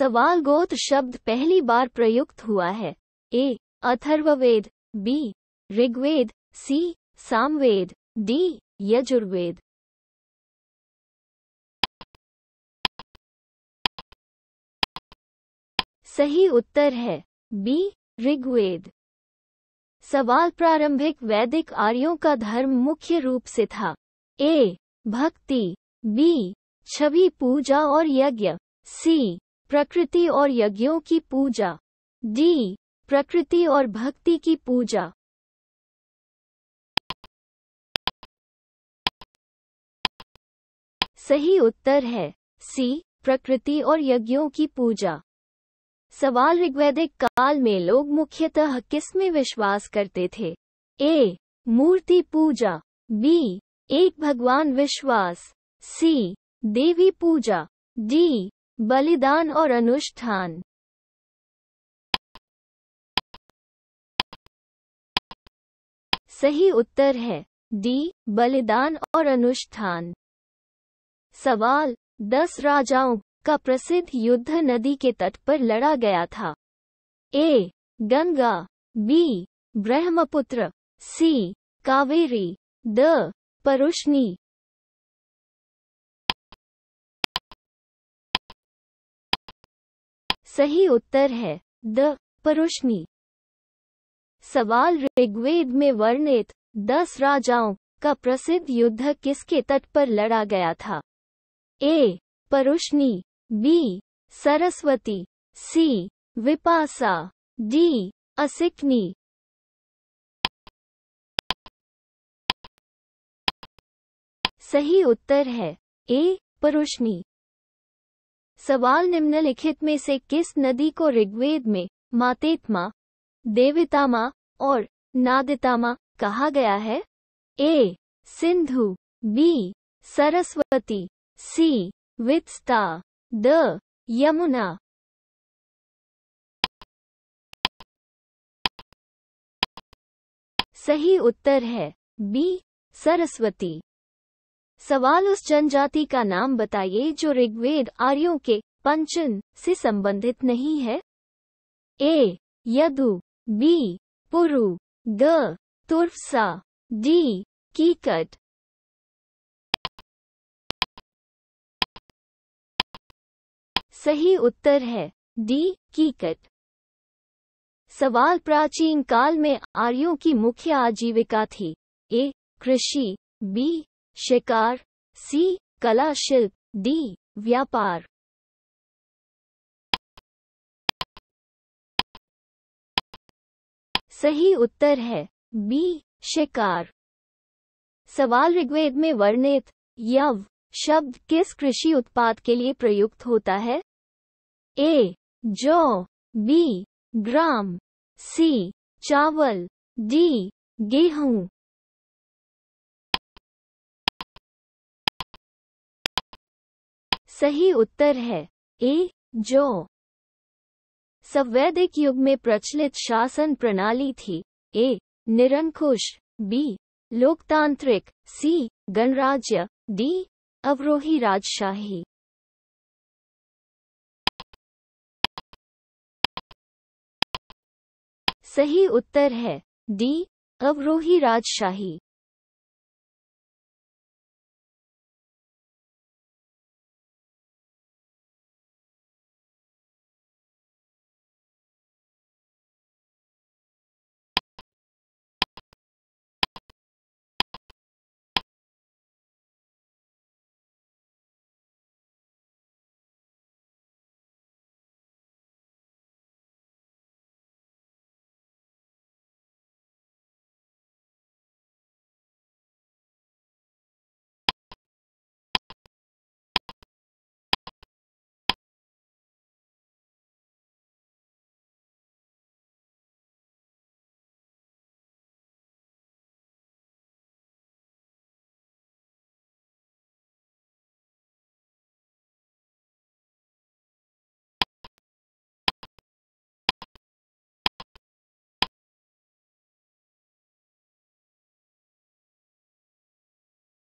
सवाल गोत शब्द पहली बार प्रयुक्त हुआ है A Atharvaveda B Rigveda C Samaveda D Yajurveda सही उत्तर है बी ऋग्वेद सवाल प्रारंभिक वैदिक आर्यों का धर्म मुख्य रूप से था ए भक्ति बी छवि पूजा और यज्ञ सी प्रकृति और यज्ञों की पूजा डी प्रकृति और भक्ति की पूजा सही उत्तर है सी प्रकृति और यज्ञों की पूजा सवाल ऋग्वैदिक काल में लोग मुख्यतः में विश्वास करते थे ए मूर्ति पूजा बी एक भगवान विश्वास सी देवी पूजा डी बलिदान और अनुष्ठान सही उत्तर है डी बलिदान और अनुष्ठान सवाल दस राजाओं का प्रसिद्ध युद्ध नदी के तट पर लड़ा गया था A Ganga B Brahmaputra C Kaveri D Parushni सही उत्तर है द परोशनी सवाल ऋग्वेद में वर्णित दस राजाओं का प्रसिद्ध युद्ध किसके तट पर लड़ा गया था A Parushni B Saraswati C Vipasha D Asikni सही उत्तर है ए परुष्णी सवाल निम्नलिखित में से किस नदी को ऋग्वेद में मातेतमा देवितामा और नादितामा कहा गया है A Sindhu B Saraswati C Vitasta D Yamuna सही उत्तर है बी सरस्वती सवाल उस जनजाति का नाम बताइए जो ऋग्वेद आर्यों के पंचन से संबंधित नहीं है A Yadu B Puru D Turvasha D Kikata सही उत्तर है डी कीकट सवाल प्राचीन काल में आर्यों की मुख्य आजीविका थी ए कृषि बी शिकार सी कला शिल्प डी व्यापार सही उत्तर है बी शिकार सवाल ऋग्वेद में वर्णित यव शब्द किस कृषि उत्पाद के लिए प्रयुक्त होता है ए जौ बी ग्राम सी चावल डी गेहूं सही उत्तर है ए जो संवैदिक युग में प्रचलित शासन प्रणाली थी ए निरंकुश बी लोकतांत्रिक सी गणराज्य डी अवरोही राजशाही सही उत्तर है डी अवरोही राजशाही